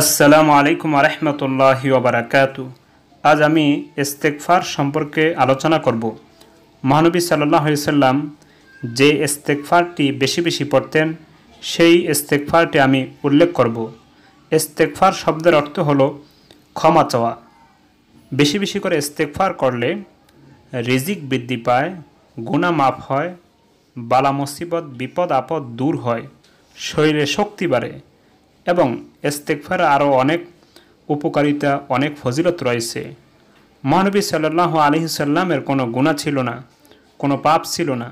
আসসালামু আলাইকুম আরহামতুল্লাহি ওবরাকাতু আজ আমি ইস্তেকফার সম্পর্কে আলোচনা করব মহানবী সাল্লাহ সাল্লাম যে ইস্তেকফারটি বেশি বেশি পড়তেন সেই ইস্তেকফারটি আমি উল্লেখ করব ইস্তেকফার শব্দের অর্থ হল ক্ষমা চাওয়া বেশি বেশি করে ইস্তেকফার করলে রিজিক বৃদ্ধি পায় গুণা মাফ হয় বালা মুসিবত বিপদ আপদ দূর হয় শরীরে শক্তি বাড়ে এবং ইস্তেকফার আরও অনেক উপকারিতা অনেক ফজিলত রয়েছে মহানবী সাল্লাহ আলহি সাল্লামের কোনো গুণা ছিল না কোনো পাপ ছিল না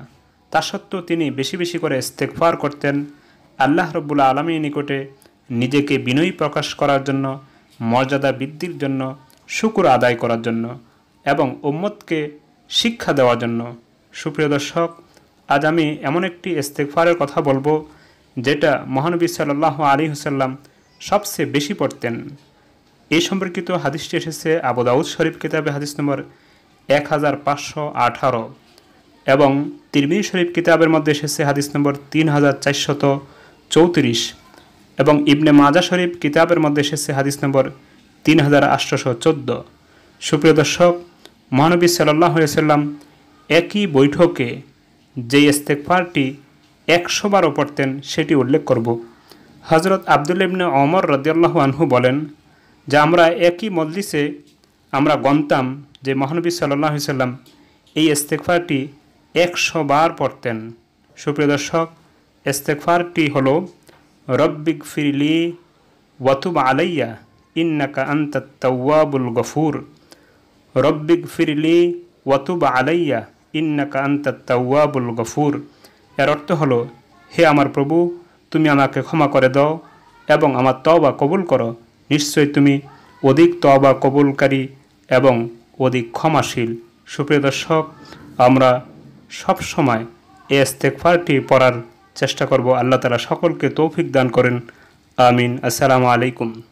তা সত্ত্বেও তিনি বেশি বেশি করে ইস্তেকফার করতেন আল্লাহ রব্বুল আলমীর নিকটে নিজেকে বিনয়ী প্রকাশ করার জন্য মর্যাদা বৃদ্ধির জন্য শুকুর আদায় করার জন্য এবং উম্মতকে শিক্ষা দেওয়ার জন্য সুপ্রিয় দর্শক আজ আমি এমন একটি ইস্তেকফারের কথা বলবো যেটা মহানবী সাল্লাহ আলী হুসাল্লাম সবচেয়ে বেশি পড়তেন এ সম্পর্কিত হাদিসটি এসেছে আবুদাউদ শরীফ কিতাবে হাদিস নম্বর এক হাজার পাঁচশো আঠারো এবং তিরমিজ শরীফ কিতাবের মধ্যে এসেছে হাদিস নম্বর তিন হাজার চারশত চৌত্রিশ এবং ইবনে মাজা শরীফ কিতাবের মধ্যে এসেছে হাদিস নম্বর তিন হাজার আটশোশো চোদ্দ সুপ্রিয় দর্শক মহানবী সাল্লাহ সাল্লাম একই বৈঠকে যে ইস্তেকফারটি একশো বারও পড়তেন সেটি উল্লেখ করব হজরত আবদুল ইবনে অমর রদিয়াল্লাহ আনহু বলেন যে আমরা একই মজলিসে আমরা গণতাম যে মহানবী সাল্লাহ সাল্লাম এই ইস্তেকফারটি একশো বার পড়তেন সুপ্রিয় দর্শক ইস্তেকফারটি হল রব্বিক ফিরলি ওয়াতুব আলাইয়া ইন্নাকা আন্তাবুল গফুর রব্বিক ফিরলি ওয়াতুব আলাইয়া ইন্নাকা আন্তাবুল গফুর এর অর্থ হলো হে আমার প্রভু তুমি আমাকে ক্ষমা করে দাও এবং আমার তবা কবুল করো নিশ্চয়ই তুমি অধিক তবা কবুলকারী এবং অধিক ক্ষমাশীল সুপ্রিয় দর্শক আমরা সবসময় এ স্তেকফারটি পড়ার চেষ্টা করব আল্লাহ তালা সকলকে তৌফিক দান করেন আমিন আসসালামু আলাইকুম